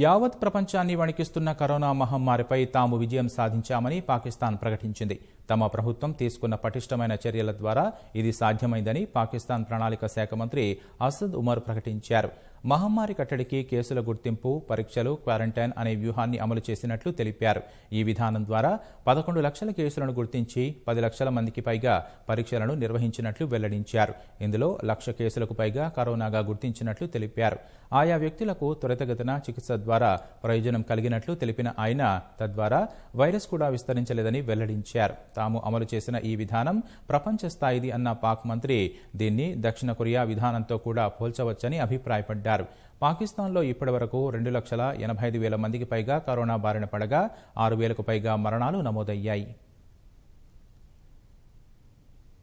యావత్ ప్రపంచాన్ని వణికిస్తున్న కరోనా మహమ్మారిపై తాము విజయం సాధించామని పాకిస్తాన్ ప్రకటించింది తమ ప్రభుత్వం తీసుకున్న పటిష్టమైన చర్యల ద్వారా ఇది సాధ్యమైందని పాకిస్తాన్ ప్రణాళిక శాఖ మంత్రి అసద్ ఉమర్ ప్రకటించారు మహమ్మారి కట్టడికి కేసుల గుర్తింపు పరీక్షలు క్వారంటైన్ అనే వ్యూహాన్ని అమలు చేసినట్లు తెలిపారు ఈ విధానం ద్వారా పదకొండు లక్షల కేసులను గుర్తించి పది లక్షల మందికి పైగా పరీక్షలను నిర్వహించినట్లు వెల్లడించారు ఇందులో లక్ష కేసులకు పైగా కరోనాగా గుర్తించినట్లు తెలిపారు ఆయా వ్యక్తులకు త్వరితగతిన చికిత్స ద్వారా ప్రయోజనం కలిగినట్లు తెలిపిన ఆయన తద్వారా వైరస్ కూడా విస్తరించలేదని వెల్లడించారు తాము అమలు చేసిన ఈ విధానం ప్రపంచ స్థాయిది అన్న పాక్ మంత్రి దీన్ని దక్షిణ కొరియా విధానంతో కూడా పోల్చవచ్చని అభిప్రాయపడ్డారు తెలిపారు పాకిస్తాన్లో ఇప్పటివరకు రెండు లక్షల ఎనభై ఐదు వేల మందికి పైగా కరోనా బారిన పడగా ఆరు వేలకు పైగా మరణాలు నమోదయ్యాయి